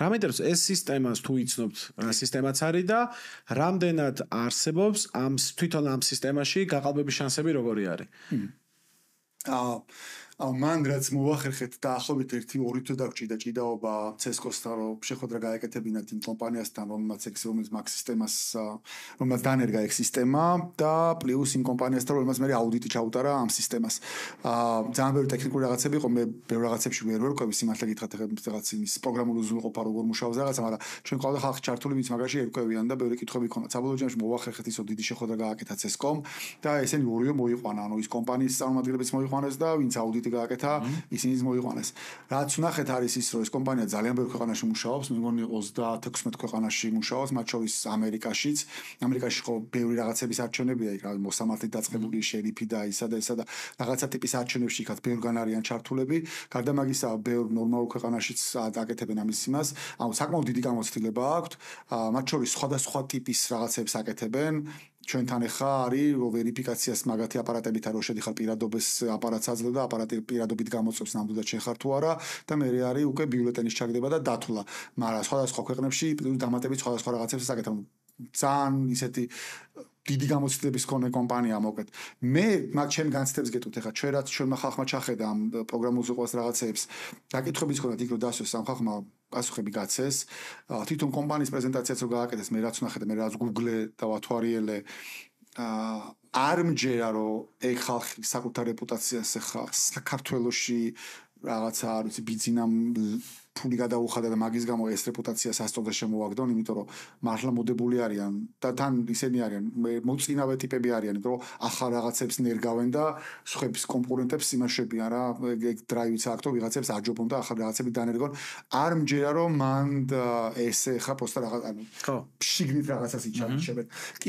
რამედაც ეს სისტემას თუ იცნობთ რა სისტემაც არის და რამდენად არსებობს ამ თვითონ ამ სისტემაში გაყალბების შანსები როგორი არის აა აუ მან რაც მოახერხეთ დაახლოებით 1-2 თვე დაგჭიდა ჭიდაობა ცესკოსთან რომ შეხვედრა გაეკეთებინათ იმ კომპანიასთან რომელმაც ექსიუმის მაქს სისტემას რომელმაც დანერგა ექს სისტემა და პლუს იმ კომპანიასთან რომელმაც მე აუდიტი ჩაუტარა ამ სისტემას აა ძალიან ბევრი ტექნიკური რაღაცები იყო მე ბევრ რაღაცებში ვერ ვერ ყვები სიმართლე გითხრათ ეხლა რაღაც იმის პროგრამული უზრუნყოფა როგორ მუშაობს რაღაცა მაგრამ ჩვენ ყავდა ხალხი ჩართული ვინც მაგაში ერკვევიან და ბევრი კითხვები ქონდა საბოლოო ჯამში მოახერხეთ ისო დიდი შეხვედრა გააკეთა ცესკომ და ესენი ორიო მოიყვანა ანუ ის კომპანიის წარმომადგენლებს მოიყვანეს და ვინც აუდიტი ტიკეტი გააკეთა, ისინიც მოიყვანეს. რაც ნახეთ არის ის, რომ ეს კომპანია ძალიან ბევრ ქვეყანაში მუშაობს, მე მგონი 36 ქვეყანაში მუშაობს, მათ შორის ამერიკაშიც. ამერიკაში ხო ბევრი რაღაცების არჩევნებია, რა მოსამართლე დაწყებული შერიფი და ისა და ისა და რაღაცა ტიპის არჩევნებში იქაც ბევრი გან არიან ჩართულები. გარდა მაგისა, ბევრ ნორმალურ ქვეყანაშიც დააკეთებენ ამის იმას. აუ, საკმაოდ დიდი გამოცდილება აქვს. მათ შორის სხვადასხვა ტიპის რაღაცებს აკეთებენ. ჩვენთან ეხა არის რომ ვერიფიკაციას მაგათი აპარატებით არ შედიხარ პირადობის აპარატს აძლევ და აპარატი პირადობით გამოწევს ნამდვილად შეხარ თუ არა და მე რე არის უკვე ბიულეტენის ჩაგდება და დათვლა მაგრამ სხვადასხვა ქვეყნებში დამატებით სხვადასხვა რაღაცებს საკეთებ ძალიან ისეთი დიდი გამოცდილების მქონე კომპანია მოკეთ. მე მაგ ჩემ განცდებს გეტყვით ახლა ჩვენ რაც ჩვენმა ხალხმა ჩახედა ამ პროგრამულ უყვას რაღაცეებს. დაკითხების ქონდა იქ რომ დასვეს ამ ხალხმა პასუხები გაცეს. თვითონ კომპანიის პრეზენტაციაც რო გააკეთეს, მე რაც ნახედა, მე რაც Google და ვათვარიელე აა არ მჯერა რომ ეგ ხალხი საკუთარ რეპუტაციას ახახ საქართველოსში რაღაცა არ ვიცი ბიზნამ ფული გადაუხადა და მაგის გამო ეს რეპუტაცია სასწოდა შემოაგდო, იმიტომ რომ მართლა მოდებული არიან და თან ისინი არიან, მოწინავე ტიპები არიან, იმიტომ რომ ახალ რაღაცებს ნერგავენ და სხვა კონკურენტებს იმაშებიან რა, ეგ დრაივიც აქვს და ვიღაცებს აჯობონ და ახალ რაღაცები დანერგონ. არ მჯერა რომ მან ესე ხა პოსტა რაღაც ანუ შიგნით რაღაცას იჩარჩებენ.